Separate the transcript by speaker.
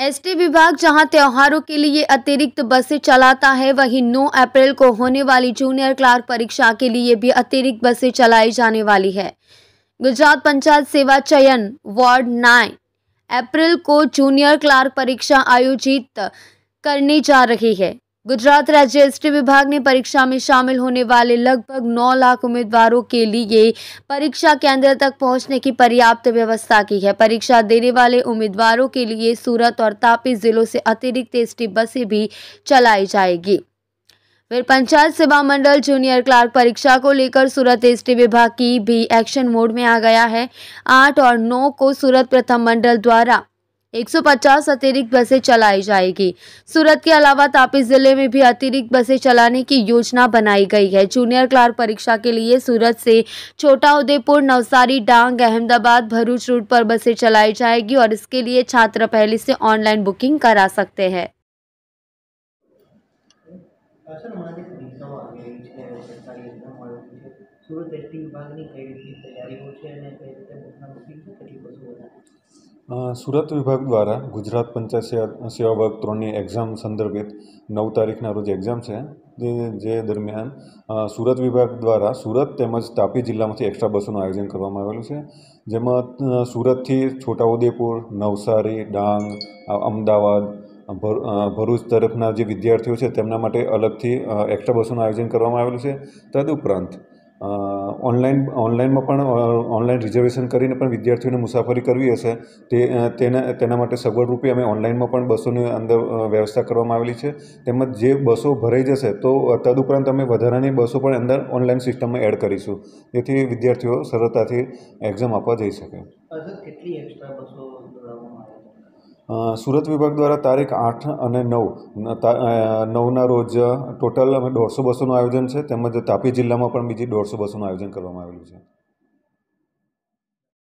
Speaker 1: ST विभाग जहां त्योहारों के लिए अतिरिक्त बसें चलाता है वहीं 9 अप्रैल को होने वाली जूनियर क्लार्क परीक्षा के लिए भी अतिरिक्त बसें चलाई जाने वाली है गुजरात पंचायत सेवा चयन वार्ड नाइन अप्रैल को जूनियर क्लार्क परीक्षा आयोजित करने जा रही है गुजरात राज्य एसटी विभाग ने परीक्षा में शामिल होने वाले लगभग 9 लाख उम्मीदवारों के लिए परीक्षा केंद्र तक पहुंचने की पर्याप्त व्यवस्था की है परीक्षा देने वाले उम्मीदवारों के लिए सूरत और तापी जिलों से अतिरिक्त एसटी बसें भी चलाई जाएगी फिर पंचायत सेवा मंडल जूनियर क्लार्क परीक्षा को लेकर सूरत एसटी विभाग की भी एक्शन मोड में आ गया है आठ और नौ को सूरत प्रथम मंडल द्वारा 150 अतिरिक्त बसें चलाई जाएगी सूरत के अलावा तापी जिले में भी अतिरिक्त बसें चलाने की योजना बनाई गई है जूनियर क्लार्क परीक्षा के लिए सूरत से छोटा उदयपुर नवसारी डांग अहमदाबाद भरूच रूट पर बसें चलाई जाएगी और इसके लिए छात्र पहले से ऑनलाइन बुकिंग करा सकते हैं सूरत एसटी विभागની કઈ રીતની તૈયારીઓ છે અને કઈ
Speaker 2: સુરત વિભાગ દ્વારા ગુજરાત પંચાયત સેવા વર્ગ ત્રણની એક્ઝામ સંદર્ભિત નવ તારીખના રોજ એક્ઝામ છે જે દરમિયાન સુરત વિભાગ દ્વારા સુરત તેમજ તાપી જિલ્લામાંથી એક્સ્ટ્રા બસોનું આયોજન કરવામાં આવેલું છે જેમાં સુરતથી છોટાઉદેપુર નવસારી ડાંગ અમદાવાદ ભરૂચ તરફના જે વિદ્યાર્થીઓ છે તેમના માટે અલગથી એક્સ્ટ્રા બસોનું આયોજન કરવામાં આવેલું છે તદુપરાંત ઓનલાઈન ઓનલાઈનમાં પણ ઓનલાઈન રિઝર્વેશન કરીને પણ વિદ્યાર્થીઓને મુસાફરી કરવી હશે તે તેના તેના માટે સગવડરૂપે અમે ઓનલાઈનમાં પણ બસોની અંદર વ્યવસ્થા કરવામાં આવેલી છે તેમજ જે બસો ભરાઈ જશે તો તદુપરાંત અમે વધારાની બસો પણ અંદર ઓનલાઈન સિસ્ટમમાં એડ કરીશું જેથી વિદ્યાર્થીઓ સરળતાથી એક્ઝામ આપવા જઈ શકે
Speaker 1: કેટલી એક્સ્ટ્રા બસો
Speaker 2: સુરત વિભાગ દ્વારા તારીખ આઠ અને નવ નવના રોજ ટોટલ અમે દોઢસો બસોનું આયોજન છે તેમજ તાપી જિલ્લામાં પણ બીજી દોઢસો બસોનું આયોજન કરવામાં આવેલું છે